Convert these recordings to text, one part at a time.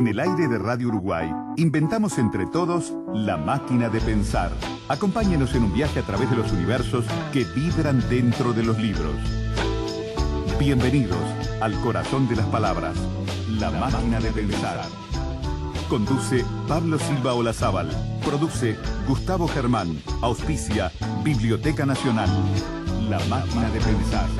En el aire de Radio Uruguay, inventamos entre todos la máquina de pensar. Acompáñenos en un viaje a través de los universos que vibran dentro de los libros. Bienvenidos al corazón de las palabras, la, máquina de pensar. Conduce Pablo Silva Olazábal. Produce Gustavo Germán. Auspicia Biblioteca Nacional. La máquina de pensar.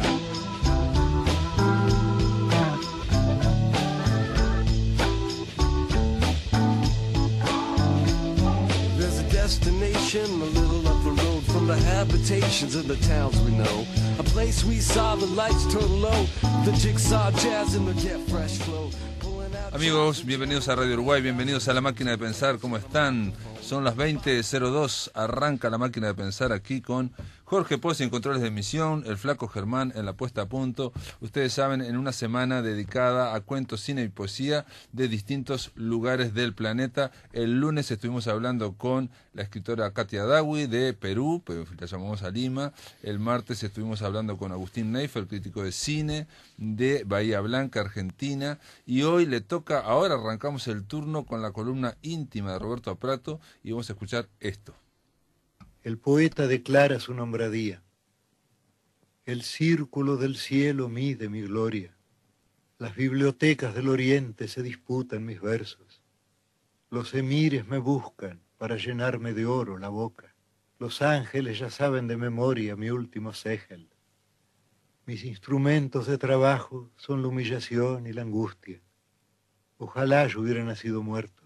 Amigos, bienvenidos a Radio Uruguay, bienvenidos a La Máquina de Pensar, ¿cómo están? Son las 20.02, arranca La Máquina de Pensar aquí con Jorge Pozzi pues, en controles de emisión, el flaco Germán en la puesta a punto. Ustedes saben, en una semana dedicada a cuentos, cine y poesía de distintos lugares del planeta. El lunes estuvimos hablando con la escritora Katia Dawi de Perú, pues, la llamamos a Lima. El martes estuvimos hablando con Agustín Neifer, crítico de cine de Bahía Blanca, Argentina. Y hoy le toca, ahora arrancamos el turno con la columna íntima de Roberto Aprato y vamos a escuchar esto el poeta declara su nombradía. El círculo del cielo mide mi gloria. Las bibliotecas del oriente se disputan mis versos. Los emires me buscan para llenarme de oro la boca. Los ángeles ya saben de memoria mi último segel. Mis instrumentos de trabajo son la humillación y la angustia. Ojalá yo hubiera nacido muerto.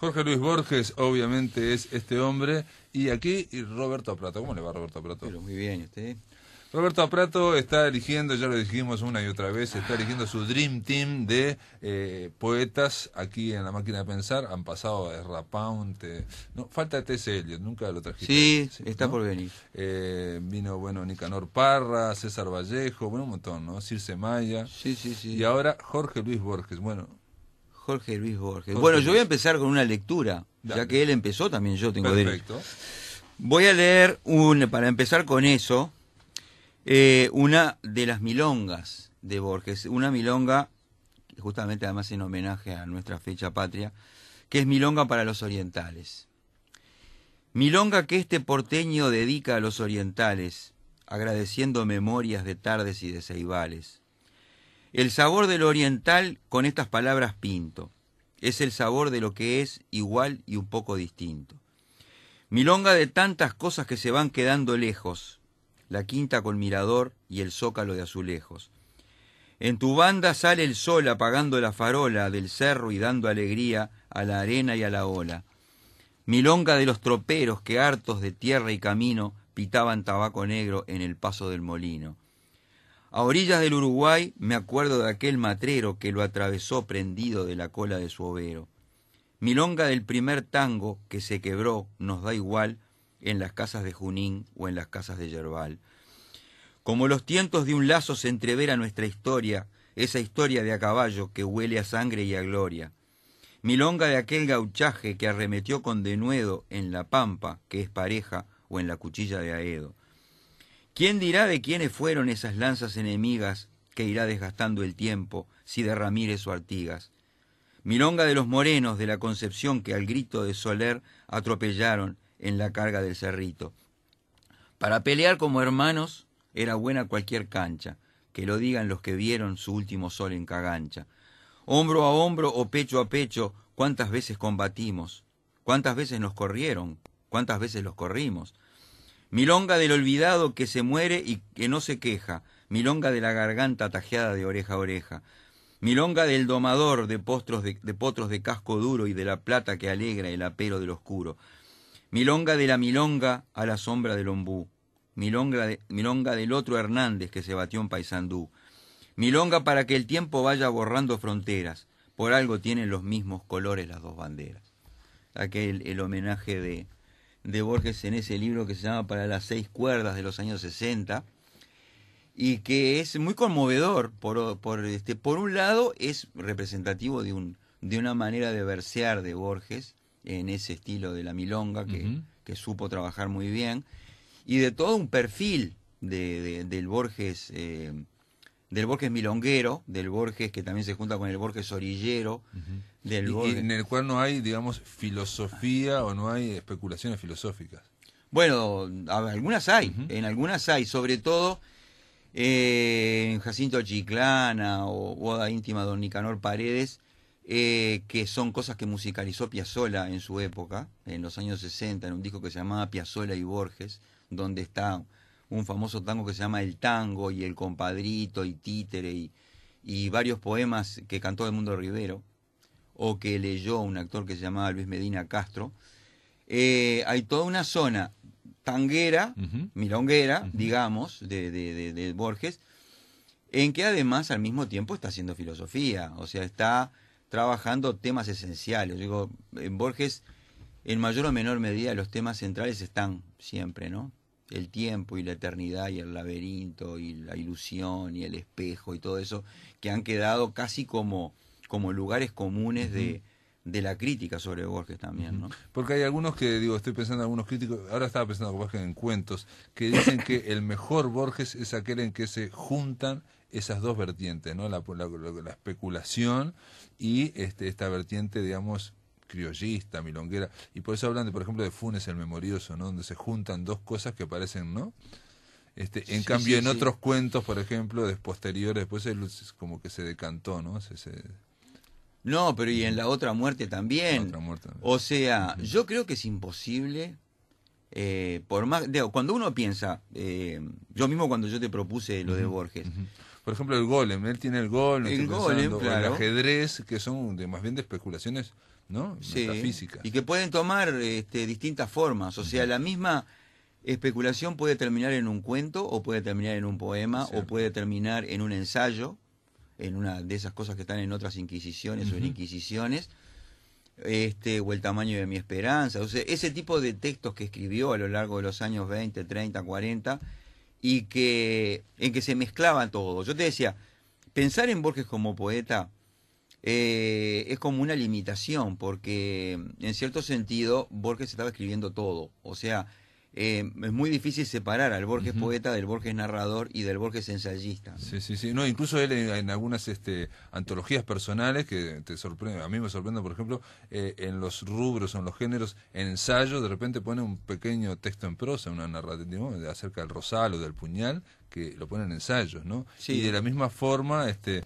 Jorge Luis Borges, obviamente, es este hombre. Y aquí Roberto Aprato. ¿Cómo le va Roberto Aprato? muy bien, ¿y usted? Roberto Aprato está eligiendo, ya lo dijimos una y otra vez, está eligiendo su Dream Team de eh, poetas aquí en la máquina de pensar. Han pasado a Rapaunte. No, falta T.S. Eliot, nunca lo trajiste. Sí, está por venir. Eh, vino, bueno, Nicanor Parra, César Vallejo, bueno, un montón, ¿no? Circe Maya. Sí, sí, sí. Y ahora Jorge Luis Borges. Bueno, Jorge Luis Borges. bueno, yo voy a empezar con una lectura, ya que él empezó, también yo tengo Perfecto. Voy a leer, un, para empezar con eso, eh, una de las milongas de Borges, una milonga, justamente además en homenaje a nuestra fecha patria, que es Milonga para los Orientales. Milonga que este porteño dedica a los orientales, agradeciendo memorias de tardes y de ceibales el sabor del oriental con estas palabras pinto. Es el sabor de lo que es igual y un poco distinto. Milonga de tantas cosas que se van quedando lejos. La quinta con mirador y el zócalo de azulejos. En tu banda sale el sol apagando la farola del cerro y dando alegría a la arena y a la ola. Milonga de los troperos que hartos de tierra y camino pitaban tabaco negro en el paso del molino. A orillas del Uruguay me acuerdo de aquel matrero que lo atravesó prendido de la cola de su overo. Milonga del primer tango que se quebró, nos da igual, en las casas de Junín o en las casas de Yerbal. Como los tientos de un lazo se entrevera nuestra historia, esa historia de a caballo que huele a sangre y a gloria. Milonga de aquel gauchaje que arremetió con denuedo en la pampa, que es pareja, o en la cuchilla de Aedo. ¿Quién dirá de quiénes fueron esas lanzas enemigas que irá desgastando el tiempo, si de Ramírez o Artigas? Milonga de los morenos de la Concepción que al grito de Soler atropellaron en la carga del cerrito. Para pelear como hermanos era buena cualquier cancha, que lo digan los que vieron su último sol en Cagancha. Hombro a hombro o pecho a pecho, cuántas veces combatimos, cuántas veces nos corrieron, cuántas veces los corrimos. Milonga del olvidado que se muere y que no se queja. Milonga de la garganta tajeada de oreja a oreja. Milonga del domador de, de, potros de casco duro y de la plata que alegra el apero del oscuro. Milonga de la milonga a la sombra del ombú. Milonga, milonga del otro Hernández que se batió en Paysandú. Milonga para que el tiempo vaya borrando fronteras. Por algo tienen los mismos colores las dos banderas. Aquel el homenaje de, de Borges en ese libro que se llama Para las seis cuerdas de los años 60 y que es muy conmovedor por, este, por un lado es representativo de, un, de una manera de versear de Borges en ese estilo de la milonga que, que supo trabajar muy bien y de todo un perfil de, del Borges eh, del Borges milonguero, del Borges que también se junta con el Borges orillero, del Borges... en el cual no hay, digamos, filosofía o no hay especulaciones filosóficas. Bueno, algunas hay, en algunas hay, sobre todo eh, en Jacinto Chiclana o Boda Íntima Don Nicanor Paredes, eh, que son cosas que musicalizó Piazzola en su época, en los años 60, en un disco que se llamaba Piazzola y Borges, donde está un famoso tango que se llama El Tango y El Compadrito y Títere y, y varios poemas que cantó mundo Rivero o que leyó un actor que se llamaba Luis Medina Castro, eh, hay toda una zona tanguera, milonguera, digamos, de, de, Borges, en que además al mismo tiempo está haciendo filosofía, o sea, está trabajando temas esenciales. digo, en Borges, en mayor o menor medida, los temas centrales están siempre, ¿no? el tiempo y la eternidad y el laberinto y la ilusión y el espejo y todo eso, que han quedado casi como, como lugares comunes de, la crítica sobre Borges también, ¿no? Porque hay algunos que, digo, estoy pensando en algunos críticos, ahora estaba pensando en cuentos, que dicen que el mejor Borges es aquel en que se juntan esas dos vertientes, ¿no? La, la, la especulación y este, esta vertiente, digamos, criollista, milonguera, y por eso hablan, por ejemplo, de Funes el Memorioso, ¿no? Donde se juntan dos cosas que parecen, ¿no? Este, en cambio, en otros cuentos, por ejemplo, de posteriores, después pues como que se decantó, ¿no? No, pero y en la otra muerte también. O sea, yo creo que es imposible. Eh, por más, cuando uno piensa, eh, yo mismo cuando yo te propuse lo de Borges. Por ejemplo, el golem, él tiene el golem, el, golem, el ajedrez, que son de, más bien de especulaciones ¿no? Y que pueden tomar este, distintas formas. O sea, la misma especulación puede terminar en un cuento, o puede terminar en un poema, o puede terminar en un ensayo, en una de esas cosas que están en otras inquisiciones o en inquisiciones. Este, o el tamaño de mi esperanza, o sea, ese tipo de textos que escribió a lo largo de los años 20, 30, 40, y que en que se mezclaba todo. Yo te decía, pensar en Borges como poeta eh, es como una limitación, porque en cierto sentido Borges estaba escribiendo todo. O sea, eh, es muy difícil separar al Borges poeta del Borges narrador y del Borges ensayista. Sí, sí, sí. No, incluso él eh, en, algunas este, antologías personales que te sorprende, a mí me sorprende, por ejemplo, eh, en los rubros, en los géneros, en ensayo, de repente pone un pequeño texto en prosa, una narrativa acerca del rosal o del puñal, que lo pone en ensayos, ¿no? Sí. Y de la misma forma, este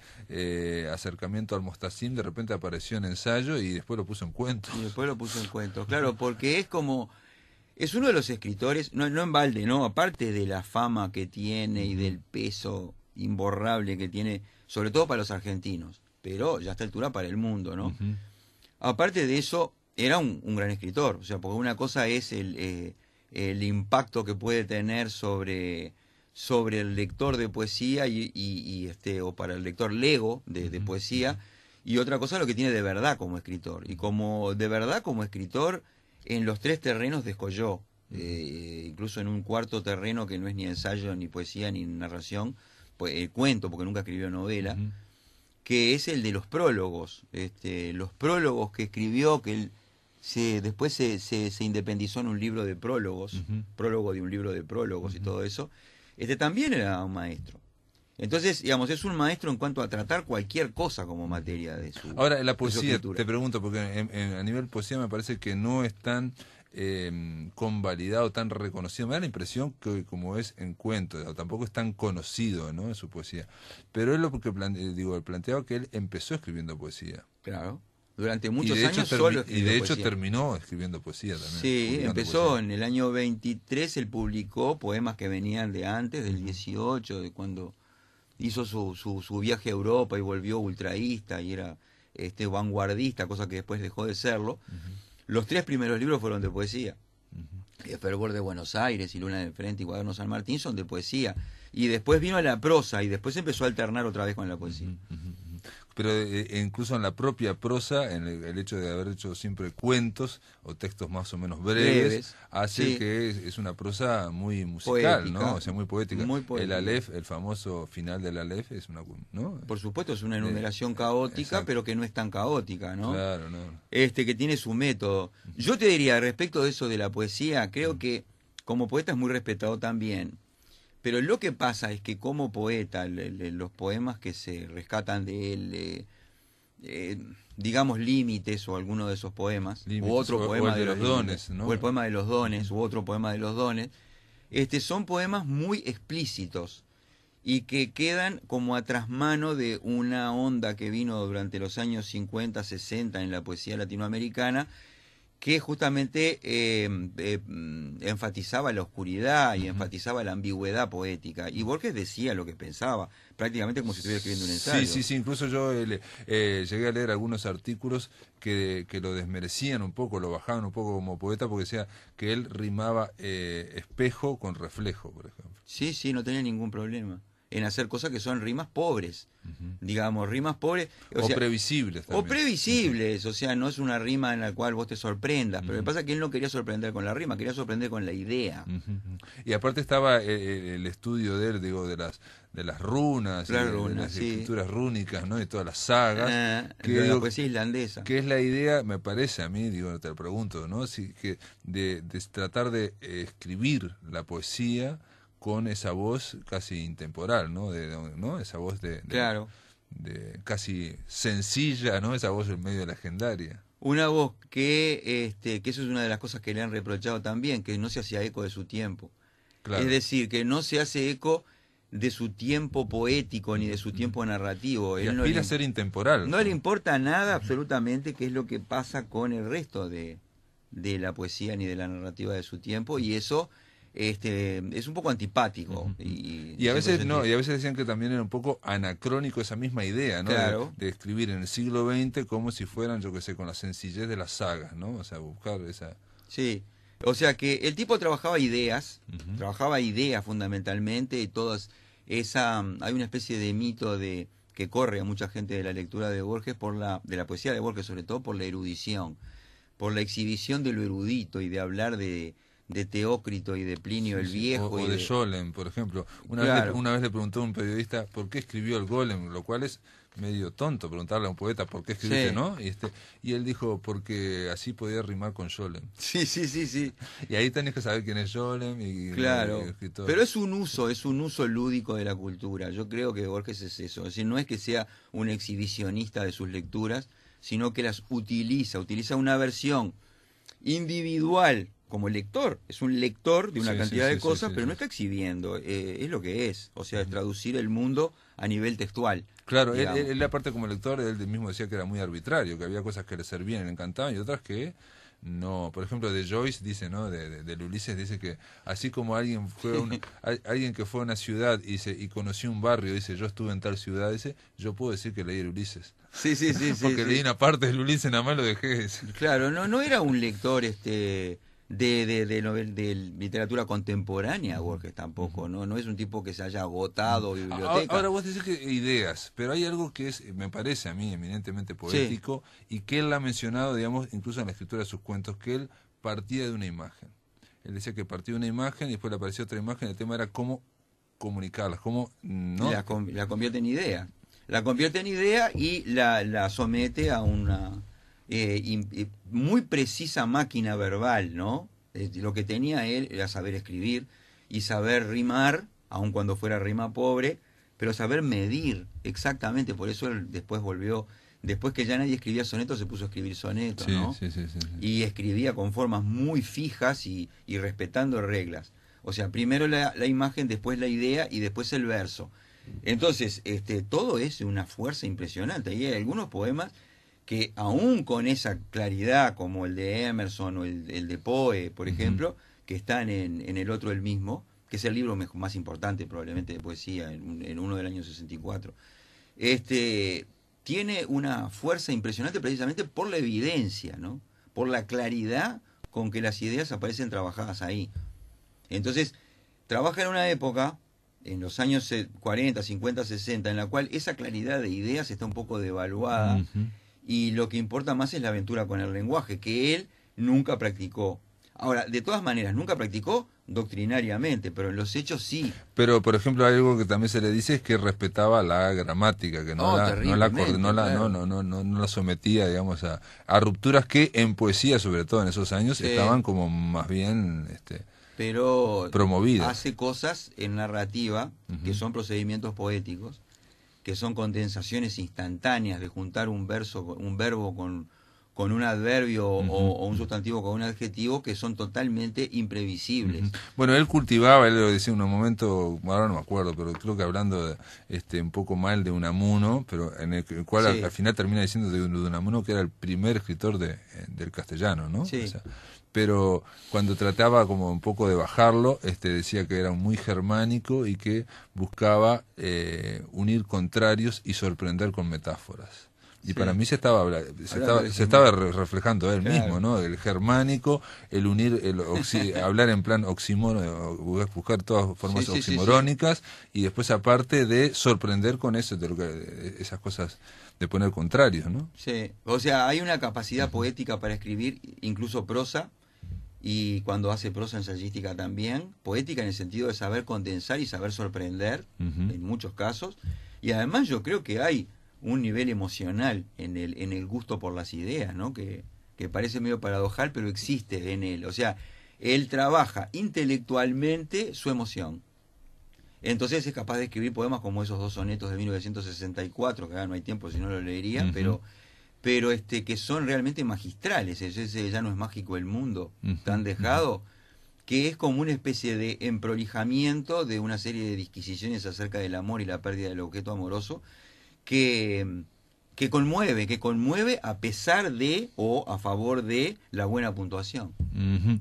acercamiento al Mostacín de repente apareció en ensayo y después lo puso en cuentos. Y después lo puso en cuentos, claro, porque es como es uno de los escritores, no, en balde, ¿no? Aparte de la fama que tiene y del peso imborrable que tiene, sobre todo para los argentinos, pero ya a esta altura para el mundo, ¿no? Aparte de eso, era un, gran escritor, o sea, porque una cosa es eh, el, impacto que puede tener sobre, sobre el lector de poesía y, este, o para el lector lego de, poesía, y otra cosa es lo que tiene de verdad como escritor. Y como de verdad como escritor en los tres terrenos descolló, eh, incluso en un cuarto terreno que no es ni ensayo, ni poesía, ni narración, pues, el eh, cuento, porque nunca escribió novela, que es el de los prólogos, este, los prólogos que escribió, que él se, después se, independizó en un libro de prólogos, prólogo de un libro de prólogos y todo eso, este también era un maestro. Entonces, digamos, es un maestro en cuanto a tratar cualquier cosa como materia de su. Ahora, la poesía, te pregunto, porque a nivel poesía me parece que no es tan em, convalidado, tan reconocido. Me da la impresión que, como es en cuento, tampoco es tan conocido ¿no? en su poesía. Pero es lo que digo el planteaba que él empezó escribiendo poesía. Claro. Durante muchos años solo Y de hecho terminó escribiendo poesía también. Sí, empezó en el año 23, él publicó poemas que venían de antes, del 18, de cuando hizo su, su, su viaje a Europa y volvió ultraísta y era este, vanguardista, cosa que después dejó de serlo. Los tres primeros libros fueron de poesía. El eh, fervor de Buenos Aires y Luna de Frente y Cuaderno San Martín son de poesía. Y después vino a la prosa y después empezó a alternar otra vez con la poesía pero eh, incluso en la propia prosa, en el, hecho de haber hecho siempre cuentos o textos más o menos breves, hace que es, una prosa muy musical, ¿no? O sea, muy poética. El Aleph, el famoso final del Aleph, es una. Por supuesto, es una eh, enumeración caótica, pero que no es tan caótica, ¿no? Claro, no. Este, que tiene su método. Yo te diría, respecto de eso de la poesía, creo que como poeta es muy respetado también pero lo que pasa es que como poeta, los poemas que se rescatan de él, eh, digamos límites o alguno de esos poemas, o otro o, poema el de, los, dones, o el poema de los dones, u otro poema de los dones, este, son poemas muy explícitos y que quedan como a trasmano de una onda que vino durante los años 50, 60 en la poesía latinoamericana, que justamente em, eh, mm, enfatizaba la oscuridad y enfatizaba la ambigüedad poética. Y Borges decía lo que pensaba, prácticamente como si estuviera escribiendo un ensayo. Sí, sí, sí, incluso yo eh, eh, llegué a leer algunos artículos que, que, lo desmerecían un poco, lo bajaban un poco como poeta, porque decía que él rimaba espejo con reflejo, por ejemplo. Sí, sí, no tenía ningún problema en hacer cosas que son rimas pobres, digamos, rimas pobres. O, previsibles. También. O previsibles, o sea, no es una rima en la cual vos te sorprendas, pero lo que pasa que él no quería sorprender con la rima, quería sorprender con la idea. Y aparte estaba eh, eh, el, estudio de él, digo, de las de las runas, de las escrituras rúnicas, ¿no? y todas las sagas. Ah, que, la poesía islandesa. Que es la idea, me parece a mí, digo, te lo pregunto, ¿no? Si, que de, tratar de eh, escribir la poesía con esa voz casi intemporal, ¿no? ¿no? Esa voz de, claro. De, casi sencilla, ¿no? Esa voz en medio de legendaria. Una voz que, este, que eso es una de las cosas que le han reprochado también, que no se hacía eco de su tiempo. Es decir, que no se hace eco de su tiempo poético ni de su tiempo narrativo. no le, a ser intemporal. No, no le importa nada absolutamente qué es lo que pasa con el resto de, de la poesía ni de la narrativa de su tiempo y eso este, es un poco antipático. y, a veces no, y a veces decían que también era un poco anacrónico esa misma idea, ¿no? De, escribir en el siglo XX como si fueran, yo que sé, con la sencillez de las sagas, ¿no? O sea, buscar esa... Sí, o sea que el tipo trabajaba ideas, trabajaba ideas fundamentalmente, y todas esa... Hay una especie de mito de que corre a mucha gente de la lectura de Borges, por la, de la poesía de Borges sobre todo, por la erudición, por la exhibición de lo erudito y de hablar de de Teócrito y de Plinio el Viejo. y de Solem, por ejemplo. Una, vez, le preguntó a un periodista por qué escribió el golem, lo cual es medio tonto preguntarle a un poeta por qué escribiste, ¿no? Este, y, él dijo, porque así podía rimar con Scholem Sí, sí, sí, sí. Y ahí tenés que saber quién es Solem y... Claro, pero es un uso, es un uso lúdico de la cultura. Yo creo que Borges es eso. Es decir, no es que sea un exhibicionista de sus lecturas, sino que las utiliza, utiliza una versión individual como lector. Es un lector de una cantidad de cosas, pero no está exhibiendo. Eh, es lo que es. O sea, es traducir el mundo a nivel textual. Claro, él, aparte como lector, él mismo decía que era muy arbitrario, que había cosas que le servían, le encantaban y otras que no. Por ejemplo, de Joyce dice, ¿no? De, de Ulises dice que así como alguien fue alguien que fue a una ciudad y, se, y conoció un barrio, dice, yo estuve en tal ciudad, ese, yo puedo decir que leí el Ulises. Sí, sí, sí. Porque leí una parte del Ulises, nada más lo dejé. Claro, no, no era un lector este de, de, de, literatura contemporánea, Borges tampoco, ¿no? No es un tipo que se haya agotado biblioteca. Ahora, vos decís que ideas, pero hay algo que es, me parece a mí eminentemente poético y que él ha mencionado, digamos, incluso en la escritura de sus cuentos, que él partía de una imagen. Él decía que partía de una imagen y después le apareció otra imagen, el tema era cómo comunicarlas, cómo no... La, la convierte en idea. La convierte en idea y la, la somete a una eh, muy precisa máquina verbal, ¿no? lo que tenía él era saber escribir y saber rimar, aun cuando fuera rima pobre, pero saber medir exactamente, por eso él después volvió, después que ya nadie escribía sonetos, se puso a escribir sonetos, ¿no? Sí, sí, y escribía con formas muy fijas y, y respetando reglas. O sea, primero la, la, imagen, después la idea y después el verso. Entonces, este, todo es una fuerza impresionante. Y hay algunos poemas que aún con esa claridad como el de Emerson o el, de Poe, por ejemplo, que están en, el otro el mismo, que es el libro más importante probablemente de poesía, en, uno del año 64, este, tiene una fuerza impresionante precisamente por la evidencia, ¿no? por la claridad con que las ideas aparecen trabajadas ahí. Entonces, trabaja en una época, en los años 40, 50, 60, en la cual esa claridad de ideas está un poco devaluada y lo que importa más es la aventura con el lenguaje, que él nunca practicó. Ahora, de todas maneras, nunca practicó doctrinariamente, pero en los hechos sí. Pero, por ejemplo, algo que también se le dice es que respetaba la gramática, que no, oh, la, no, no, no, no, no, la sometía, digamos, a, rupturas que en poesía, sobre todo en esos años, estaban como más bien este, pero promovidas. Hace cosas en narrativa, que son procedimientos poéticos, que son condensaciones instantáneas de juntar un verso, un verbo con, con un adverbio o, un sustantivo con un adjetivo que son totalmente imprevisibles. Bueno, él cultivaba, él lo decía en un momento, ahora no me acuerdo, pero creo que hablando este, un poco mal de Unamuno, pero en el, cual al, final termina diciendo de, de, Unamuno que era el primer escritor de, del castellano, ¿no? Sí pero cuando trataba como un poco de bajarlo, este, decía que era muy germánico y que buscaba eh, unir contrarios y sorprender con metáforas. Y para mí se estaba, se estaba, reflejando él mismo, ¿no? El germánico, el unir, el hablar en plan oxímoron, buscar todas formas oximorónicas y después aparte de sorprender con eso, esas cosas de poner contrarios, ¿no? Sí, o sea, hay una capacidad poética para escribir incluso prosa, y cuando hace prosa ensayística también, poética en el sentido de saber condensar y saber sorprender, en muchos casos. Y además yo creo que hay un nivel emocional en el, en el gusto por las ideas, ¿no? Que, que parece medio paradojal, pero existe en él. O sea, él trabaja intelectualmente su emoción. Entonces es capaz de escribir poemas como esos dos sonetos de 1964, que ahora no hay tiempo si no lo leería, pero pero este que son realmente magistrales. Ese ya no es mágico el mundo, tan dejado, que es como una especie de emprolijamiento de una serie de disquisiciones acerca del amor y la pérdida del objeto amoroso, que que conmueve, que conmueve a pesar de o a favor de la buena puntuación.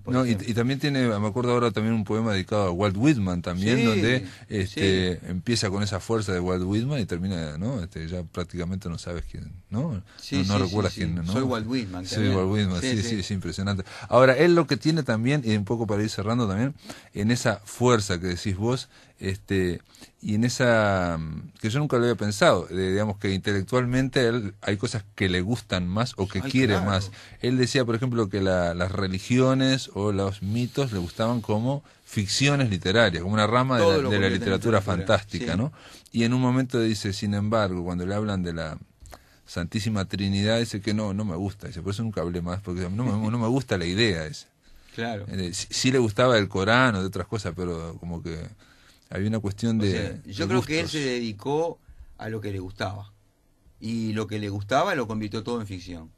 no, y, también tiene, me acuerdo ahora también un poema dedicado a Walt Whitman también, donde este, empieza con esa fuerza de Walt Whitman y termina, ¿no? Este, ya prácticamente no sabes quién, ¿no? no, recuerdas quién, Soy Walt Whitman. Soy Walt Whitman, sí, sí, es impresionante. Ahora, él lo que tiene también, y un poco para ir cerrando también, en esa fuerza que decís vos, este, y en esa, mm, que yo nunca lo había pensado, digamos que intelectualmente él, hay cosas que le gustan más o que quiere más. Él decía, por ejemplo, que la, las religiones o los mitos le gustaban como ficciones literarias, como una rama de la, literatura fantástica, ¿no? Y en un momento dice, sin embargo, cuando le hablan de la Santísima Trinidad, dice que no, no me gusta, dice, por eso nunca hablé más, porque no me, gusta la idea, esa Claro. Eh, sí, sí, le gustaba el Corán o de otras cosas, pero como que había una cuestión de. yo creo que él se dedicó a lo que le gustaba. Y lo que le gustaba lo convirtió todo en ficción.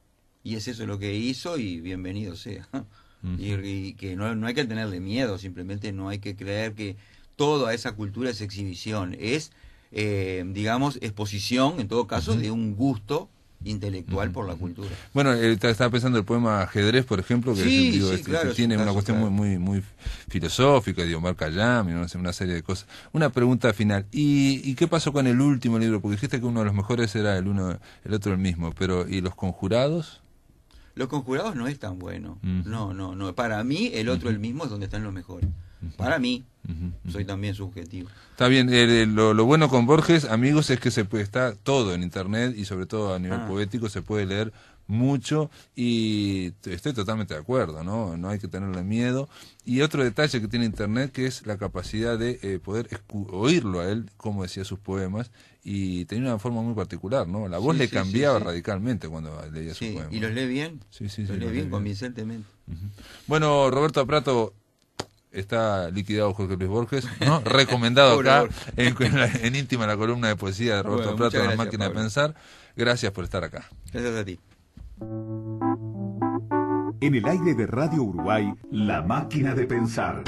Y es eso lo que hizo y bienvenido sea. y, que no, hay que tenerle miedo, simplemente no hay que creer que toda esa cultura es exhibición. Es, eh, digamos, exposición, en todo caso, de un gusto intelectual por la cultura. Bueno, eh, estaba pensando el poema Ajedrez, por ejemplo, que, este, tiene una cuestión muy, muy, filosófica, de Omar Callam ¿no? una serie de cosas. Una pregunta final. ¿Y, qué pasó con el último libro? Porque dijiste que uno de los mejores era el uno, el otro el mismo, pero ¿y los conjurados? Los conjurados no es tan bueno. No, no, no. Para mí, el otro el mismo es donde están los mejores. Para mí, soy también subjetivo. Está bien, eh, eh, lo, bueno con Borges, amigos, es que se puede, está todo en internet y sobre todo a nivel ah. poético se puede leer mucho y estoy totalmente de acuerdo, ¿no? No hay que tenerle miedo. Y otro detalle que tiene Internet que es la capacidad de eh, poder oírlo a él, como decía sus poemas, y tenía una forma muy particular, ¿no? La voz le cambiaba radicalmente cuando leía sus poemas. Y los lee bien, sí, sí, los lee bien, convincentemente. Bueno, Roberto Prato, está liquidado Jorge Luis Borges, ¿no? recomendado acá en, íntima la columna de poesía de Roberto bueno, Plata, La máquina de pensar. Gracias por estar acá. Gracias a ti. En el aire de Radio Uruguay, La máquina de pensar.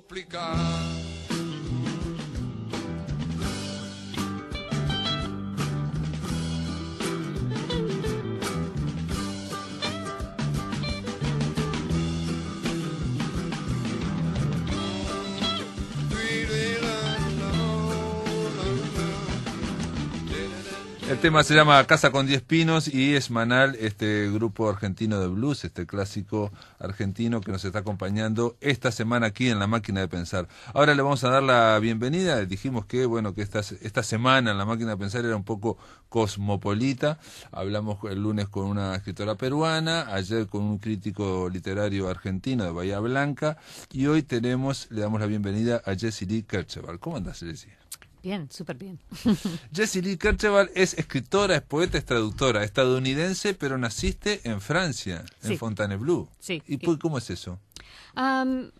complicar. El tema se llama Casa con 10 Pinos y es Manal, este grupo argentino de blues, este clásico argentino que nos está acompañando esta semana aquí en la máquina de pensar. Ahora le vamos a dar la bienvenida. Dijimos que, bueno, que esta, esta semana en la máquina de pensar era un poco cosmopolita. Hablamos el lunes con una escritora peruana, ayer con un crítico literario argentino de Bahía Blanca y hoy tenemos, le damos la bienvenida a Jessie Lee Kercheval. ¿Cómo andas, Jessy? Bien, súper bien. Jessie Lee Kercheval es escritora, es poeta, es traductora, estadounidense, pero naciste en Francia, en Fontainebleau. Sí. ¿Y, cómo es eso? Um,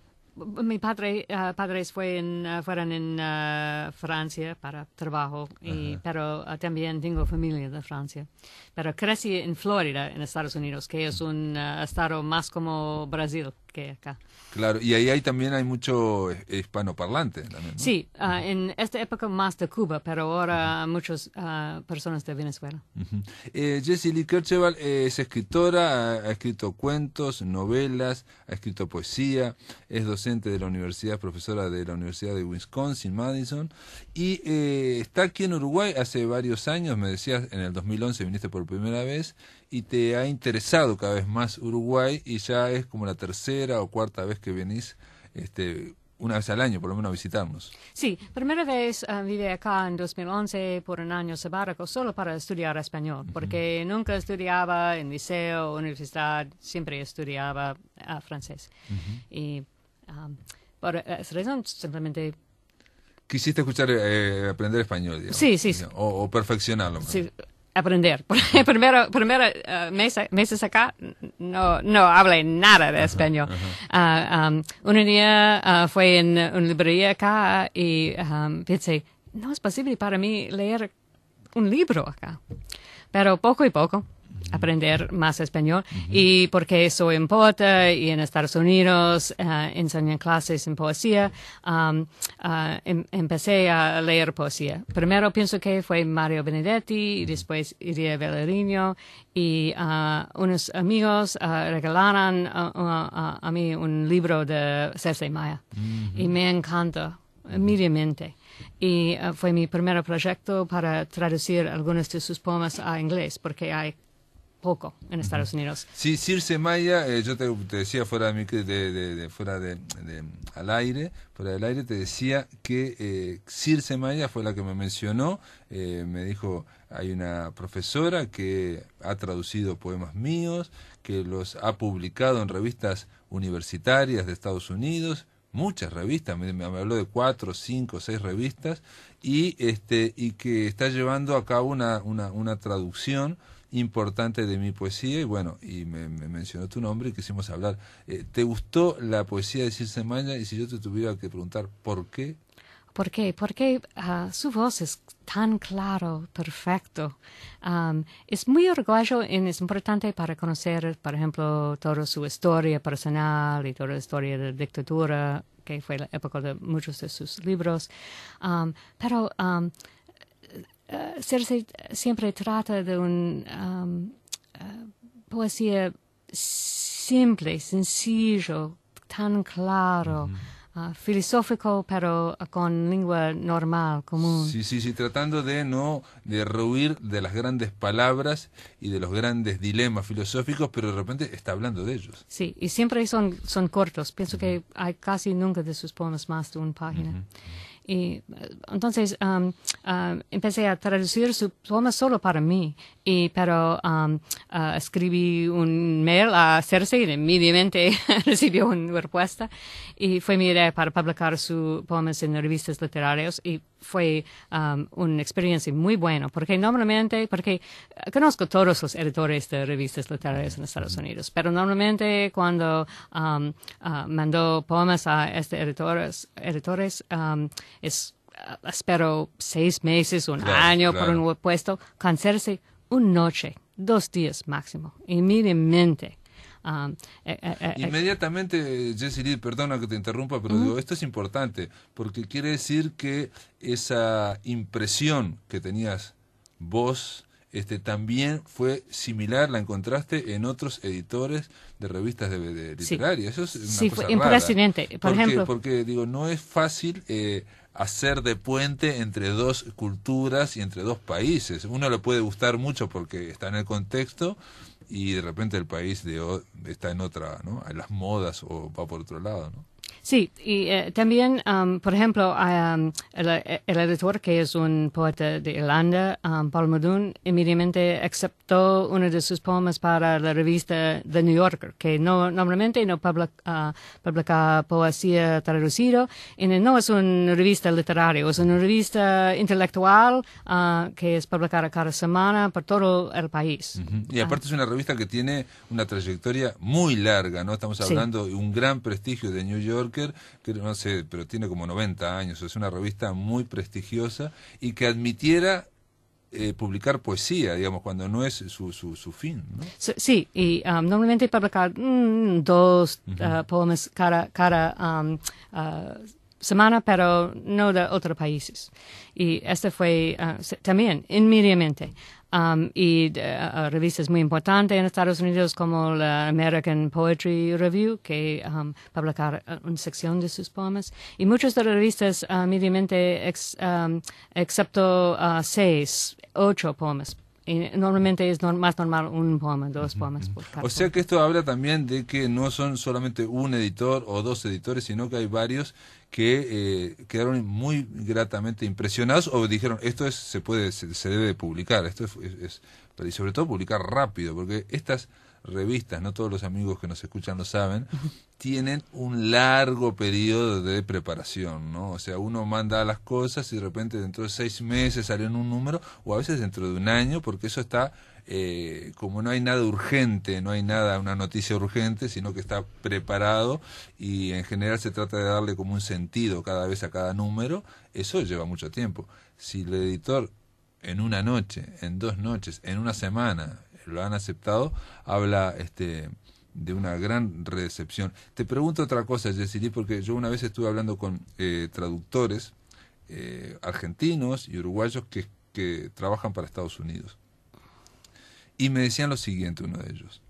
mi padre, ah, padres fue ah, fueron en ah, Francia para trabajo, y, pero también tengo familia de Francia. Pero crecí en Florida, en Estados Unidos, que es mm. un estado más como Brasil que acá. Claro, y ahí también hay mucho hispanoparlante. Sí, ah, en esta época más de Cuba, pero ahora muchas ah, personas de Venezuela. Eh, Jessie Lee Kercheval es escritora, ha, escrito cuentos, novelas, ha escrito poesía, es docente de la universidad, profesora de la Universidad de Wisconsin, Madison, y eh, está aquí en Uruguay hace varios años, me decías, en el 2011 viniste por primera vez, y te ha interesado cada vez más Uruguay y ya es como la tercera o cuarta vez que venís este, una vez al año, por lo menos, a visitarnos. Sí, primera vez eh, vive acá en 2011 por un año sabático solo para estudiar español, porque nunca estudiaba en liceo, universidad, siempre estudiaba ah, francés. Y um, por eh, esa razón simplemente... Quisiste escuchar, eh, aprender español, Sí, sí. O, o perfeccionarlo. Sí, aprender. primero, primero eh, meses, meses, acá no, no hablé nada de español. Ah, un día ah, fue en una librería acá y pensé, no es posible para mí leer un libro acá. Pero poco y poco aprender más español y porque eso poeta y en Estados Unidos uh, enseñan clases en poesía, um, uh, em, empecé a leer poesía. Primero pienso que fue Mario Benedetti, y después Iria Bellerino y uh, unos amigos uh, regalaron a, mí un libro de César Maya y me encanta mediamente. Y fue mi primer proyecto para traducir algunos de sus poemas a inglés, porque hay poco en Estados Unidos. Sí, Circe Maya, eh, yo te, decía fuera de, de, fuera de, al aire, fuera del aire te decía que eh, Circe Maya fue la que me mencionó, eh, me dijo hay una profesora que ha traducido poemas míos, que los ha publicado en revistas universitarias de Estados Unidos, muchas revistas, me, habló de cuatro, cinco, seis revistas, y este, y que está llevando a cabo una, una, una traducción importante de mi poesía y bueno, y me, mencionó tu nombre y quisimos hablar. Eh, ¿Te gustó la poesía de Circe Maña? Y si yo te tuviera que preguntar por qué. ¿Por qué? Porque ah, su voz es tan claro, perfecto. es muy orgulloso y es importante para conocer, por ejemplo, toda su historia personal y toda la historia de la dictadura, que fue la época de muchos de sus libros. pero eh, ser siempre trata de una eh, poesía simple, sencillo, tan claro. Ah, filosófico, pero con lengua normal, común. Sí, sí, sí, tratando de no de de las grandes palabras y de los grandes dilemas filosóficos, pero de repente está hablando de ellos. Sí, y siempre son, son cortos. Pienso que hay casi nunca de sus poemas más de una página. Y entonces um, uh, empecé a traducir su poema solo para mí, y, pero um, uh, escribí un mail a Cersei y inmediatamente recibió una respuesta. Y fue mi idea para publicar su poemas en revistas literarias y fue um, una experiencia muy buena, porque normalmente, porque uh, conozco todos los editores de revistas literarias en Estados Unidos, pero normalmente cuando mandó poemas a estos editores, editores es, ah, espero seis meses, un año por un puesto, cansarse una noche, dos días máximo, ah, eh, eh, eh, inmediatamente. Inmediatamente, Jessie, Lee, perdona que te interrumpa, pero digo, esto es importante, porque quiere decir que esa impresión que tenías vos, este, también fue similar, la encontraste en otros editores de revistas de, literarias. Sí. Eso es fue impresionante. Por ejemplo, porque digo, no es fácil eh, hacer de puente entre dos culturas y entre dos países. Uno le puede gustar mucho porque está en el contexto y de repente el país de, está en otra, ¿no? En las modas o va por otro lado, ¿no? Sí, y eh, también, um, por ejemplo, um, el, editor, que es un poeta de Irlanda, um, Paul Muldoon, inmediatamente aceptó uno de sus poemas para la revista The New Yorker, que no, normalmente no uh, publica, poesía traducida, y no es una revista literaria, es una revista intelectual uh, que es publicada cada semana por todo el país. Y ah. aparte es una revista que tiene una trayectoria muy larga, ¿no? Estamos hablando de un gran prestigio de New York que no sé, pero tiene como 90 años, es una revista muy prestigiosa y que admitiera eh, publicar poesía, digamos, cuando no es su, su, su fin. Sí, y um, normalmente publicar mm, dos uh, poemas cada, cada um, uh, semana, pero no de otros países. Y este fue uh, también inmediatamente. Um, y eh, revistas muy importantes en Estados Unidos como la American Poetry Review, que um, publica eh, una sección de sus poemas. Y muchas de las revistas, eh, um, uh, excepto seis, ocho poemas. normalmente es más normal un poema, dos poemas por cada O sea que esto habla también de que no son solamente un editor o dos editores, sino que hay varios que eh, quedaron muy gratamente impresionados o dijeron esto es, se puede se, se debe publicar esto es, y sobre todo publicar rápido porque estas revistas no todos los amigos que nos escuchan lo saben tienen un largo periodo de preparación no o sea uno manda las cosas y de repente dentro de seis meses salen un número o a veces dentro de un año porque eso está eh, como no hay nada urgente, no hay nada, una noticia urgente, sino que está preparado y en general se trata de darle como un sentido cada vez a cada número, eso lleva mucho tiempo. Si el editor en una noche, en dos noches, en una semana lo han aceptado, habla este de una gran recepción. Te pregunto otra cosa, decir porque yo una vez estuve hablando con eh, traductores eh, argentinos y uruguayos que trabajan para Estados Unidos y me decían lo siguiente uno de ellos,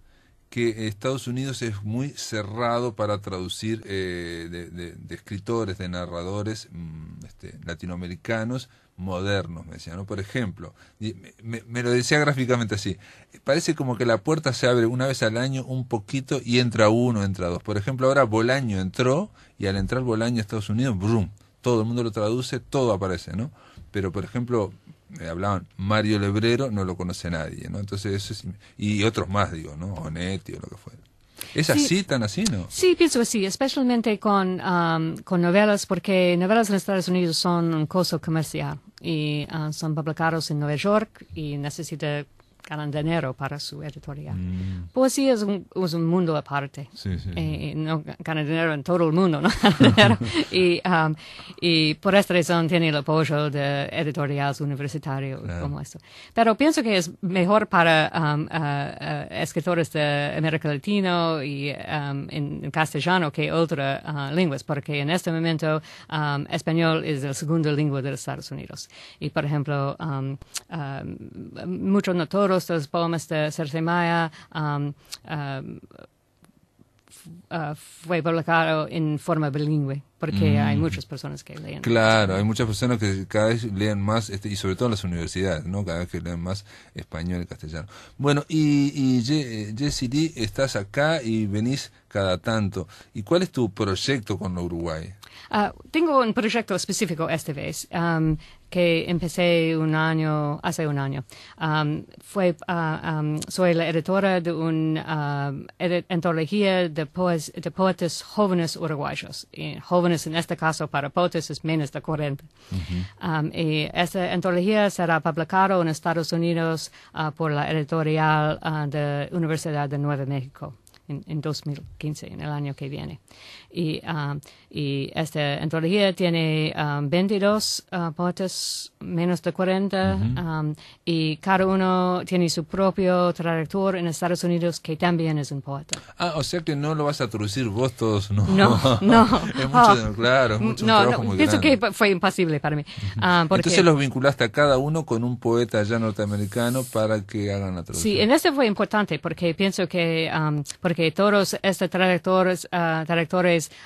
que Estados Unidos es muy cerrado para traducir eh, de, escritores, de narradores mm, este, latinoamericanos modernos, me decían, ¿no? Por ejemplo, me, me, lo decía gráficamente así, parece como que la puerta se abre una vez al año un poquito y entra uno, entra dos. Por ejemplo, ahora Bolaño entró y al entrar Bolaño a Estados Unidos, brum, todo el mundo lo traduce, todo aparece, ¿no? Pero, por ejemplo, eh, hablaban Mario Lebrero, no lo conoce nadie, ¿no? Entonces eso es, y otros más, digo, ¿no? Onetti o lo que fuera. ¿Es así, tan así, no? Sí, pienso así, especialmente con, con novelas, porque novelas en Estados Unidos son un costo comercial y ah, son publicados en Nueva York y necesita para su editorial. Mm. Pues Poesía es un, mundo aparte. Sí, eh, no ganan dinero en todo el mundo, um, y, por esta razón tiene el apoyo de editoriales universitarios como esto. Pero pienso que es mejor para um, uh, uh, escritores de América Latina y um, en, castellano que otras uh, lenguas, porque en este momento español es la segunda lengua de los Estados Unidos. Y, por ejemplo, muchos notoros todos los poemas de um, um uh, fue publicado en forma bilingüe, porque mm. hay muchas personas que leen. Claro, hay muchas personas que cada vez leen más, este, y sobre todo las universidades, ¿no? Cada vez que leen más español y castellano. Bueno, y, y eh, Lee, estás acá y venís cada tanto. ¿Y cuál es tu proyecto con Uruguay? Ah, tengo un proyecto específico esta vez. Um, que empecé un año, hace un año. Um, fue, uh, um, soy la editora de una uh, antología de, poes de, poetas jóvenes uruguayos. Y jóvenes en este caso para poetas es menos de 40. Um, y esta antología será publicada en Estados Unidos uh, por la editorial de Universidad de Nueva México en 2015, en el año que viene. Y, ah, esta antología tiene 22 ah, ah, poetas menos de 40 y cada uno tiene su propio traductor en Estados Unidos que también es un poeta. Ah, o sea que no lo vas a traducir vos todos, ¿no? No, no. claro, no, no, Pienso que fue imposible para mí. porque... Entonces los vinculaste a cada uno con un poeta ya norteamericano para que hagan la traducción. Sí, en este fue importante porque pienso que, porque todos estos traductores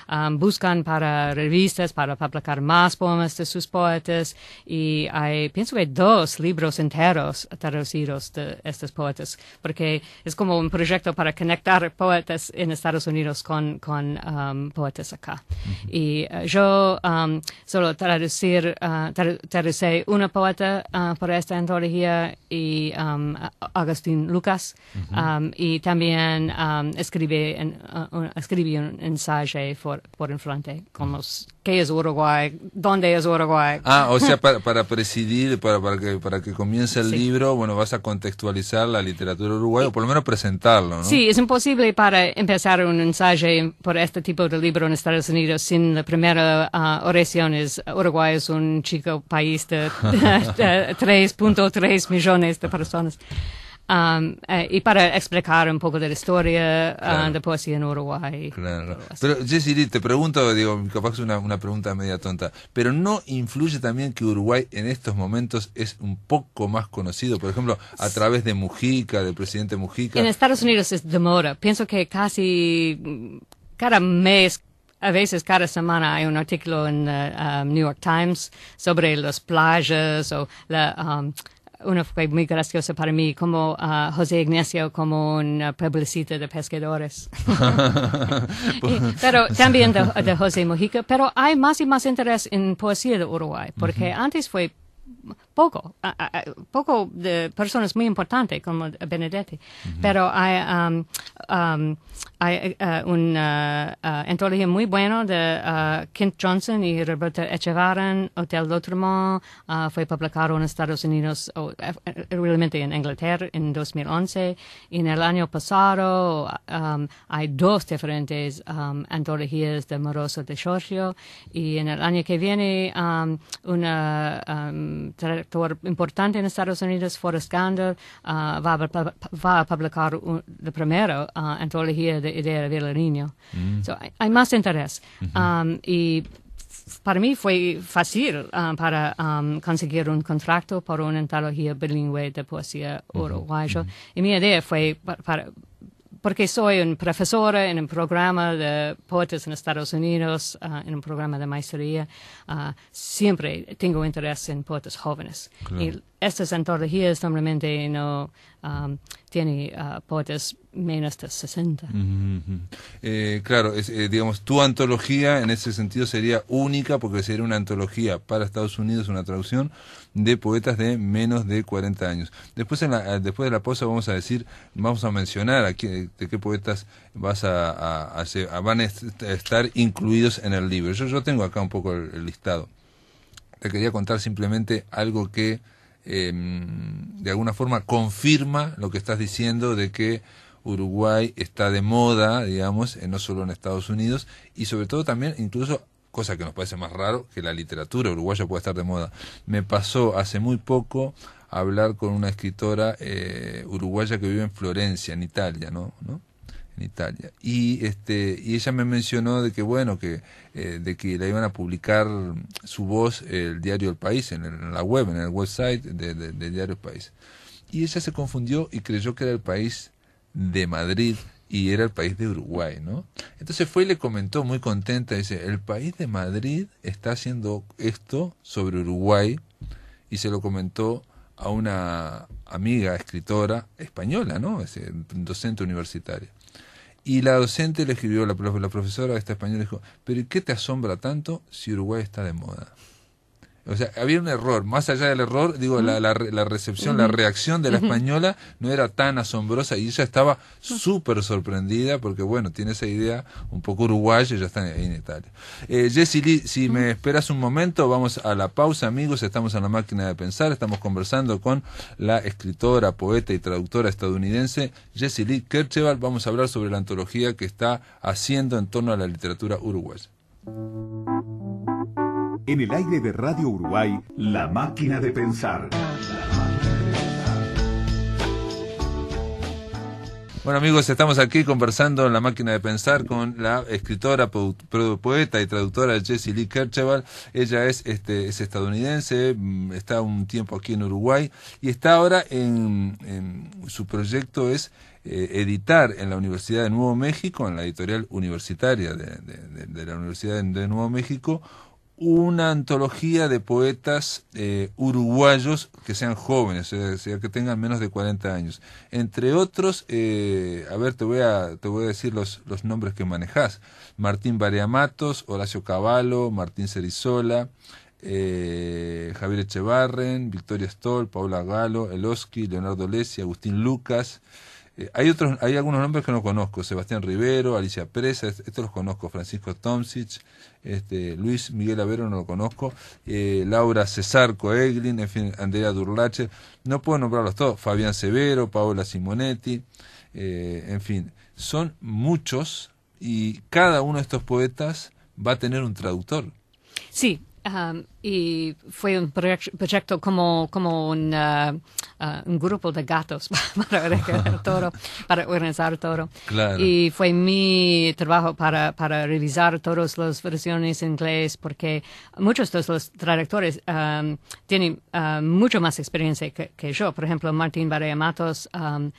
Um, buscan para revistas para publicar más poemas de sus poetas y hay, pienso que hay dos libros enteros traducidos de estos poetas, porque es como un proyecto para conectar poetas en Estados Unidos con, um, poetas acá. Y eh, yo um, solo traducir, uh, una poeta uh, por esta antología y Agustín Lucas y también escribí, uh, escribí un ensayo por, enfrente, con qué es Uruguay, dónde es Uruguay. Ah, o sea, para, para presidir, para, para, que, para que comience el libro, bueno, vas a contextualizar la literatura uruguaya, o por lo menos presentarlo, Sí, es imposible para empezar un ensayo por este tipo de libro en Estados Unidos sin la primera ah, oración Uruguay es un chico país de 3.3 millones de personas. Um, eh, y para explicar un poco de la historia uh, de poesía en Uruguay. Claro. Pero, Jessy, te pregunto, digo, capaz es una, pregunta media tonta, pero ¿no influye también que Uruguay en estos momentos es un poco más conocido? Por ejemplo, a través de Mujica, del presidente Mujica. En Estados Unidos es demora. Pienso que casi mm, cada mes, a veces cada semana hay un artículo en uh, New York Times sobre las playas o la um, uno fue muy gracioso para mí, como ah, José Ignacio, como un ah, pueblecito de pescadores. pero también de, José Mojica, pero hay más y más interés en poesía de Uruguay, porque antes fue poco, poco de personas muy importantes como Benedetti, pero hay, um, um hay uh, una uh, uh, antología muy buena de Kent Johnson y Roberta Echevarren, Hotel uh fue publicado en Estados Unidos, o, eh, realmente en Inglaterra en 2011, y en el año pasado um, hay dos diferentes um, antologías de Moroso de Giorgio, y en el año que viene una director importante en Estados Unidos, Forrest Gander, ah, va, a, publicar un, la primera antología ah, de idea de niño. Mm. hay, más interés. Um, y para mí fue fácil ah, para um, conseguir un contrato para una antología bilingüe de poesía uruguayo. Y mi idea fue para porque soy un profesor en un programa de poetas en Estados Unidos, ah, en un programa de maestría, ah, siempre tengo interés en poetas jóvenes. Y estas antologías normalmente no tienen ah, poetas menos de 60. Eh, claro, eh, digamos, tu antología en ese sentido sería única porque sería una antología para Estados Unidos, una traducción, de poetas de menos de 40 años. Después, la, eh, después de la pausa vamos a decir, vamos a mencionar a de qué poetas vas a, van a estar incluidos en el libro. Yo, yo tengo acá un poco el, listado. Te quería contar simplemente algo que em, de alguna forma confirma lo que estás diciendo de que Uruguay está de moda, digamos, eh, no solo en Estados Unidos, y sobre todo también incluso cosa que nos parece más raro, que la literatura uruguaya pueda estar de moda. Me pasó hace muy poco hablar con una escritora eh, uruguaya que vive en Florencia, en Italia, ¿no? ¿No? en Italia. Y este y ella me mencionó de que bueno que eh, de que la iban a publicar su voz el diario El País en, la web, en el website del diario El País. Y ella se confundió y creyó que era El País de Madrid y era el país de Uruguay, ¿no? Entonces fue y le comentó muy contenta, dice, el país de Madrid está haciendo esto sobre Uruguay y se lo comentó a una amiga escritora española, ¿no? Es docente universitaria. Y la docente le escribió, la, la profesora esta española dijo, pero ¿qué te asombra tanto si Uruguay está de moda? O sea, había un error. Más allá del error, digo, la, recepción, la reacción de la española no era tan asombrosa y ella estaba súper sorprendida porque, bueno, tiene esa idea un poco uruguaya y ya está en, Italia. Eh, Lee, si me esperas un momento, vamos a la pausa, amigos. Estamos en la máquina de pensar, estamos conversando con la escritora, poeta y traductora estadounidense Jessie Lee Kercheval. Vamos a hablar sobre la antología que está haciendo en torno a la literatura uruguaya. En el aire de Radio Uruguay, La Máquina de Pensar. Bueno amigos, estamos aquí conversando en La Máquina de Pensar con la escritora, poeta y traductora Jessie Lee Kercheval. Ella es, este, es estadounidense, mm, está un tiempo aquí en Uruguay y está ahora en, su proyecto es eh, editar en la Universidad de Nuevo México, en la editorial universitaria de la Universidad de Nuevo México, una antología de poetas eh, uruguayos que sean jóvenes, o sea, que tengan menos de 40 años. Entre otros, eh, a ver, te voy a, te voy a decir los, los nombres que manejás. Martín Variamatos, Horacio Cavallo, Martín Cerizola, eh, Javier Echevarren, Victoria Stoll, Paula Galo, Eloski, Leonardo Lesi, Agustín Lucas, eh, hay otros, hay algunos nombres que no conozco, Sebastián Rivero, Alicia Presa, estos los conozco, Francisco Tomsic, este, Luis Miguel Avero no lo conozco, eh, Laura Cesarco, Coeglin, en fin, Andrea Durlache, no puedo nombrarlos todos, Fabián Severo, Paola Simonetti, eh, en fin, son muchos y cada uno de estos poetas va a tener un traductor. Sí, ah, y fue un proyecto como, como un, uh, uh, grupo de gatos para organizar todo. Para organizar Y fue mi trabajo para, para revisar todas las versiones en inglés porque muchos de los traductores um, tienen uh, mucho más experiencia que, yo. Por ejemplo, Martín Barriamatos, um,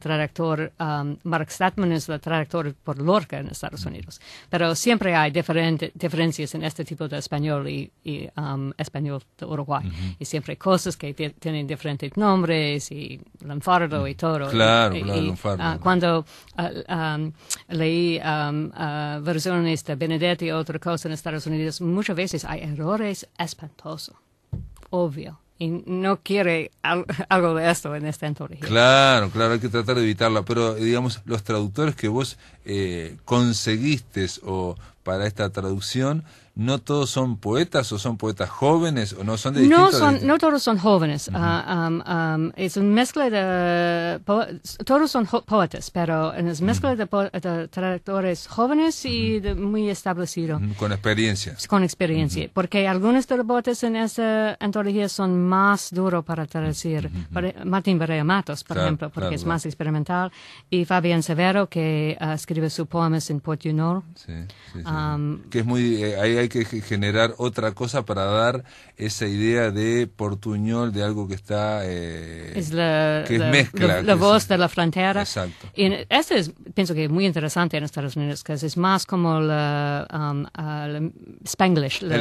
traductor, um, Mark Statman es el traductor por Lorca en Estados mm. Unidos. Pero siempre hay diferencias en este tipo de español y, y español de Uruguay. Y siempre hay cosas que tienen diferentes nombres y Lanfardo y todo. Claro, claro, cuando leí versiones de Benedetti y otra cosa en Estados Unidos, muchas veces hay errores espantosos, obvio y no quiere algo de esto en esta antología. Claro, claro, hay que tratar de evitarlo. pero digamos, los traductores que vos eh, conseguiste o para esta traducción, no todos son poetas o son poetas jóvenes o no son de no son no todos son jóvenes ah, es una mezcla de todos son poetas pero es mezcla de, traductores jóvenes y muy establecidos con experiencia con experiencia porque algunos de los poetas en esta antología son más duros para traducir e, Martín Berea Matos por ejemplo porque es más experimental y Fabián Severo que ah, escribe sus poemas en Puerto sí, que es muy eh, hay que generar otra cosa para dar esa idea de portuñol, de algo que está... Eh, la, que es mezcla. La, voz de la frontera. Exacto. Y este es, pienso que es muy interesante en Estados Unidos, que es más como el um, Spanglish, la,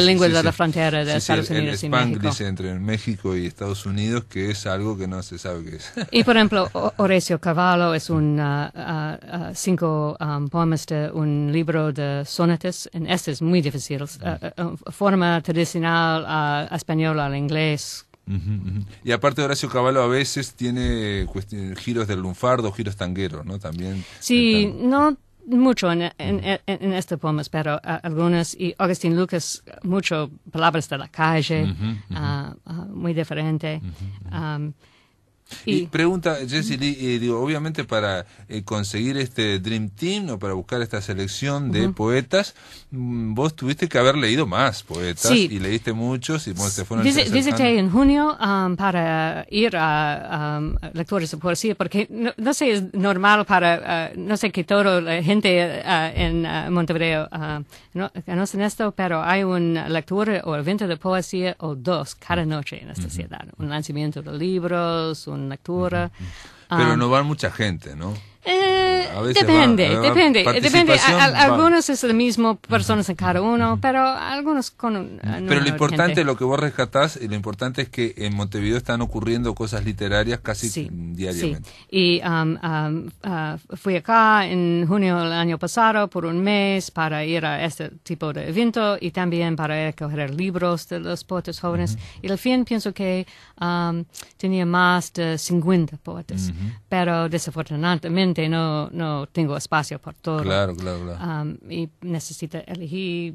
lengua de la frontera de Estados Unidos el, el Spanglish entre México y Estados Unidos, que es algo que no se sabe qué es. Y por ejemplo, Horacio Cavallo es un uh, uh, uh, cinco um, poemas de un libro de sonetes. En este es muy difícil. Eh, eh, forma tradicional a eh, español, al inglés. Y aparte Horacio Caballo a veces tiene giros del lunfardo, giros tangueros, ¿no? También. Sí, no mucho en, este poema, pero algunas, y Agustín Lucas, mucho palabras de la calle, ah, ah, muy diferente. Um, y, pregunta, Jessy mm. eh, obviamente para eh, conseguir este Dream Team o para buscar esta selección de poetas, mm, vos tuviste que haber leído más poetas y leíste muchos y se fueron Visité en junio um, para ir a um, lectores de poesía porque no, sé, es normal para, uh, no sé que todo la gente uh, en uh, Montevideo no conocen esto, pero hay un lectura o evento de poesía o dos cada noche en esta ciudad. Un lanzamiento de libros, una Pero ah. no va mucha gente, ¿no? Eh, depende, depende, depende. algunos es el mismo, personas en cada uno, pero algunos con Pero lo importante, lo que vos rescatás, eh, lo importante es que en Montevideo están ocurriendo cosas literarias casi diariamente. Sí. Y um, um, uh, fui acá en junio del año pasado por un mes para ir a este tipo de evento y también para recoger libros de los poetas jóvenes. Y al fin pienso que um, tenía más de 50 poetas, pero desafortunadamente no, no tengo espacio por todo. Claro, claro, y necesito elegir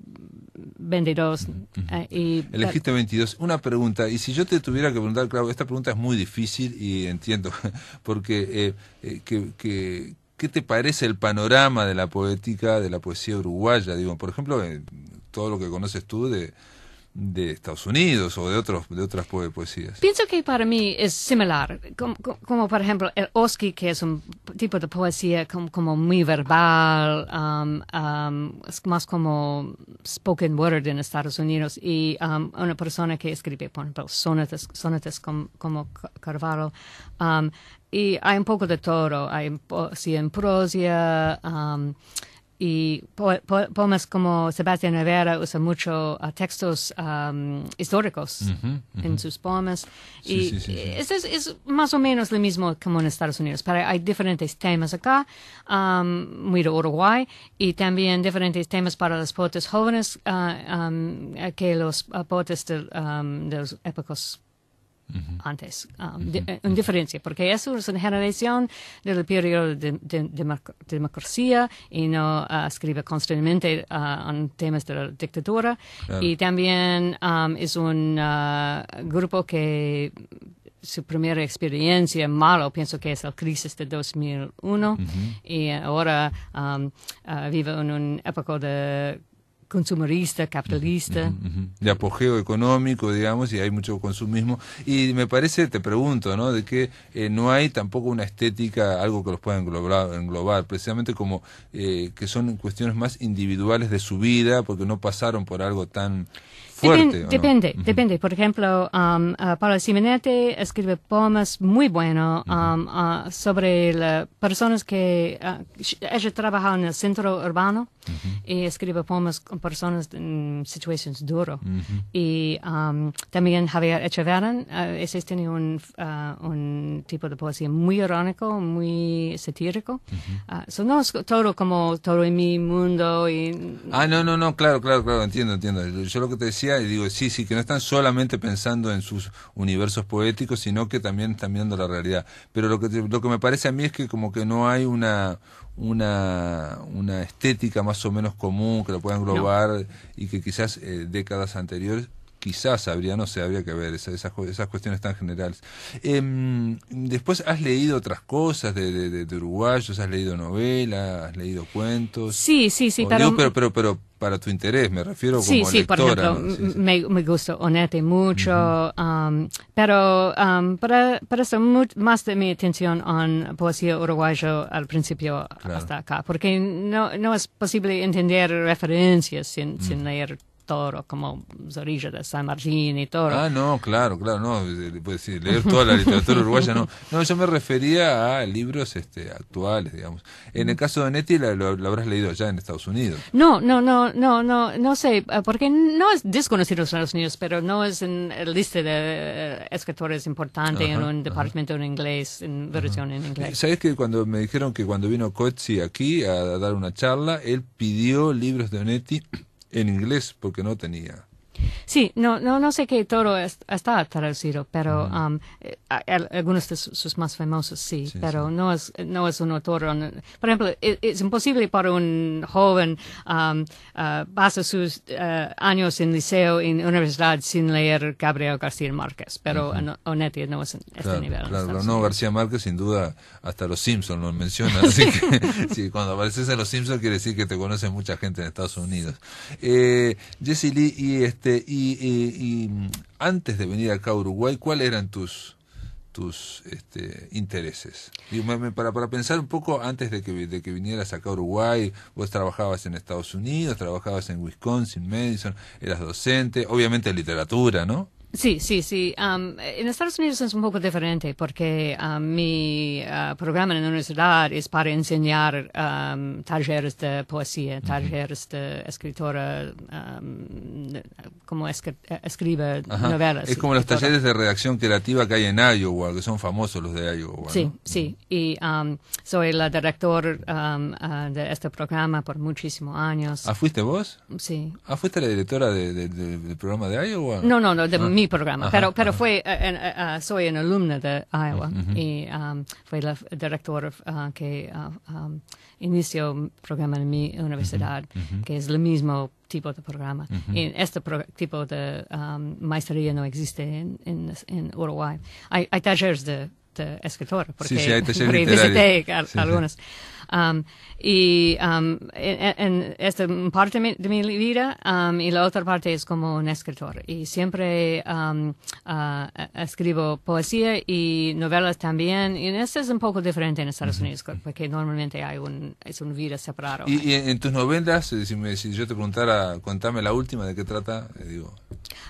22. Eh, y, Elegiste 22. Una pregunta, y si yo te tuviera que preguntar, claro, esta pregunta es muy difícil y entiendo, porque eh, eh, ¿qué te parece el panorama de la poética, de la poesía uruguaya? Digo, por ejemplo, todo lo que conoces tú de de Estados Unidos o de otros de otras poesías. Pienso que para mí es similar, como, por ejemplo el Oski, que es un tipo de poesía como, como muy verbal, um, um, es más como spoken word en Estados Unidos, y um, una persona que escribe, por ejemplo, sonetas, como, como Carvalho, y hay un poco de todo, hay poesía en prosa, y po poemas como Sebastián Rivera usa mucho uh, textos um, históricos en sus poemas. y es, más o menos lo mismo como en Estados Unidos, pero hay diferentes temas acá, um, muy de Uruguay, y también diferentes temas para los poetas jóvenes uh, um, que los uh, poetas de, de los épocos antes, um, eh, en diferencia, porque eso es una generación del periodo de, de, de democracia y no ah, escribe constantemente ah, en temas de la dictadura. Y también um, es un ah, grupo que su primera experiencia malo, pienso que es la crisis de 2001 y ahora um, vive en una época de consumerista, capitalista. De apogeo económico, digamos, y hay mucho consumismo. Y me parece, te pregunto, ¿no? De que eh, no hay tampoco una estética, algo que los pueda englobar, englobar precisamente como eh, que son cuestiones más individuales de su vida, porque no pasaron por algo tan depende, depende. Por ejemplo, um, uh, Pablo Simonetti escribe poemas muy buenos um, uh, sobre las personas que... Uh, ella trabaja en el centro urbano y escribe poemas con personas en situaciones duras. Y um, también Javier Echeverán, uh, ese tiene un, un, tipo de poesía muy irónico, muy satírico. no es todo como todo en mi mundo. Y... Ah, no, no, no, claro, claro, claro, entiendo, entiendo. Yo lo que te decía y digo, sí, sí, que no están solamente pensando en sus universos poéticos, sino que también están viendo la realidad. Pero lo que, lo que me parece a mí es que como que no hay una, una, estética más o menos común que lo pueda englobar y que quizás eh, décadas anteriores quizás habría, no sé, habría que ver esas, esas cuestiones tan generales. Em, después, ¿has leído otras cosas de, de, uruguayos? ¿Has leído novelas? ¿Has leído cuentos? Sí, sí, sí. pero, pero, pero para tu interés, me refiero como sí, lectora. Me, me gusta Onete mucho, pero para, para eso, más de mi atención en poesía uruguayo al principio hasta acá, porque no, no es posible entender referencias sin, sin mm. leer como Zorilla de San Martín y todo. Ah, no, claro, claro, no, decir pues, leer toda la literatura uruguaya, no. No, yo me refería a libros este, actuales, digamos. En el caso de Onetti, lo, habrás leído ya en Estados Unidos. No, no, no, no, no, no sé, eh, porque no es desconocido en Estados Unidos, pero no es en la lista de eh, escritores importantes en un departamento en inglés, en versión en inglés. ¿Sabes que cuando me dijeron que cuando vino Coetzee aquí a, a dar una charla, él pidió libros de Onetti en inglés porque no tenía. Sí, no, no, no sé qué todo está traducido, pero um, eh, algunos de sus, más famosos sí, pero no es no es un autor. por ejemplo, es, imposible para un joven um, uh, pasar sus uh, años en liceo, en universidad, sin leer Gabriel García Márquez, pero Onetti no es en este nivel. Claro, no, García Márquez sin duda hasta los Simpsons lo menciona, así que cuando apareces en los Simpsons quiere decir que te conoce mucha gente en Estados Unidos. Eh, Jesse Lee y este este, y, y, antes de venir acá a Uruguay, ¿cuáles eran tus, tus este, intereses? Y para, para pensar un poco antes de que, de que vinieras acá a Uruguay, vos trabajabas en Estados Unidos, trabajabas en Wisconsin, Madison, eras docente, obviamente literatura, ¿no? Sí, sí, sí. en Estados Unidos es un poco diferente porque a mi ah, programa en la universidad es para enseñar talleres de poesía, talleres de escritora, como es que, escribe novelas. Es como los talleres de redacción creativa que hay en Iowa, que son famosos los de Iowa. Sí, sí. Y soy la director ah, de este programa por muchísimos años. ¿Ah, fuiste vos? Sí. ¿Ah, fuiste la directora del programa de Iowa? No, no, no, de ah mi programa, pero, pero fue, eh, eh, eh, soy una alumna de Iowa y um, fue la directora uh, que uh, um, inició un programa en mi universidad, que es el mismo tipo de programa. este tipo de um, maestría no existe en, Uruguay. Hay, talleres de, escritor, porque algunos. Um, y um, en, esta parte de mi, vida um, y la otra parte es como un escritor. Y siempre um, uh, escribo poesía y novelas también. Y en este es un poco diferente en Estados Unidos porque normalmente hay un, es un vida separado. ¿Y, en tus novelas, eh, si, yo te preguntara, contame la última, ¿de qué trata? Eh, digo.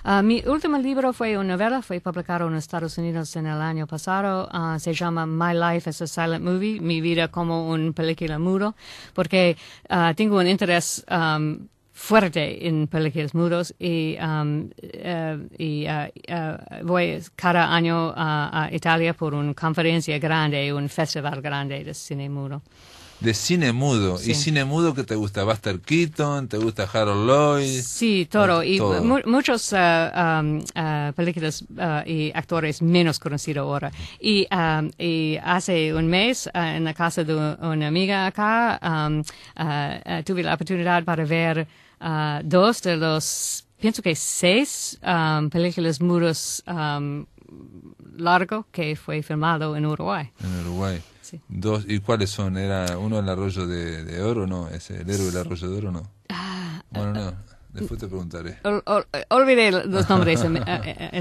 Ah, mi último libro fue una novela, fue publicado en Estados Unidos en el año pasado. Ah, se llama My Life as a Silent Movie, mi vida como un Muro, porque ah, tengo un interés fuerte en películas muros y, eh, ah, ah, voy cada año a Italia por una conferencia grande, un festival grande de cine muro de cine mudo. ¿Y cine mudo que te gusta? ¿Buster Keaton? ¿Te gusta Harold Lloyd? Sí, todo. Y muchos uh, películas ah, y actores menos conocidos ahora. Y, y hace un mes, en la casa de una amiga acá, tuve la oportunidad para ver dos de los, pienso que seis películas muros largo que fue filmado en Uruguay. En Uruguay. Dos, ¿Y cuáles son? ¿Era uno el arroyo de, oro? No, ¿Es el héroe del arroyo de oro? No. bueno, ah, no. Después te preguntaré. olvidé los nombres en,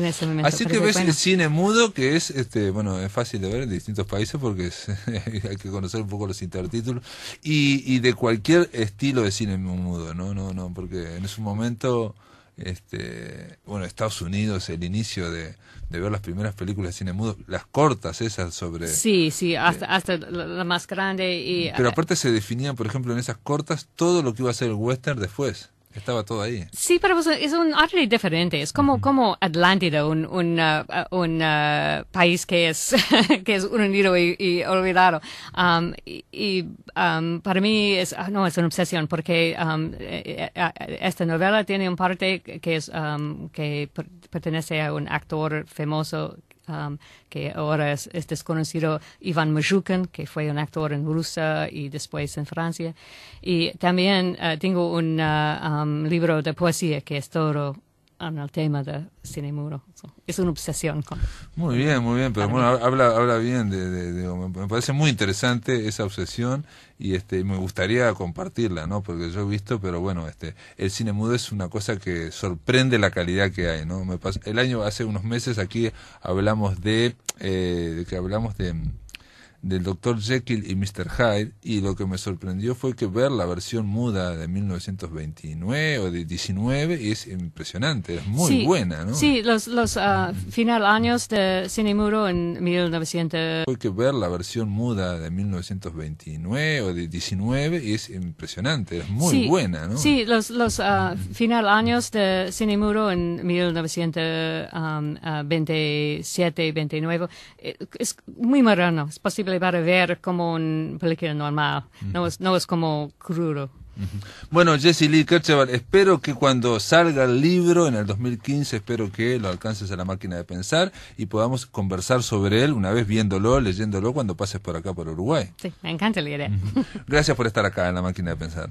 ese momento. Así que ves el cine mudo, que es, este, bueno, es fácil de ver en distintos países porque hay que conocer un poco los intertítulos y, y de cualquier estilo de cine mudo, ¿no? No, no, porque en ese momento, este, bueno, Estados Unidos, el inicio de, de ver las primeras películas de cine mudo, las cortas esas sobre... Sí, sí, hasta, hasta la más grande y... Pero ah, aparte se definían, por ejemplo, en esas cortas todo lo que iba a ser el western después. Estaba todo ahí. Sí, pero pues, es un arte diferente. Es como, como Atlántida, un, uh, uh, uh, país que es, que unido y, olvidado. Um, y, um, para mí es, ah, no, es una obsesión porque um, eh, eh, eh, esta novela tiene un parte que, es, que pertenece a un actor famoso que ahora es, desconocido, Ivan Majukin, que fue un actor en Rusia y después en Francia. Y también eh, tengo un eh, um, libro de poesía que es todo el tema de cine Mudo Es una obsesión. Muy bien, muy bien, pero bueno, habla, habla bien, de, me parece muy interesante esa obsesión y este me gustaría compartirla, ¿no? Porque yo he visto, pero bueno, este el cine mudo es una cosa que sorprende la calidad que hay, ¿no? Me pasa, el año, hace unos meses aquí hablamos de, eh, que hablamos de del Dr. Jekyll y Mr. Hyde y lo que me sorprendió fue que ver la versión muda de 1929 o de 19 es impresionante, es muy buena, ¿no? Sí, los, los ah, final años de Cine Muro en 1900. Fue que ver la versión muda de 1929 o de 19 es impresionante, es muy buena, ¿no? Sí, los, los ah, final años de Cine Muro en 1927, 29 ah, eh, es muy moderno, es posible para ver como un película normal. No es, no es como crudo. Bueno, Jesse Lee Kercheval, espero que cuando salga el libro en el 2015, espero que lo alcances a la máquina de pensar y podamos conversar sobre él una vez viéndolo, leyéndolo cuando pases por acá por Uruguay. Sí, me encanta leer Gracias por estar acá en la máquina de pensar.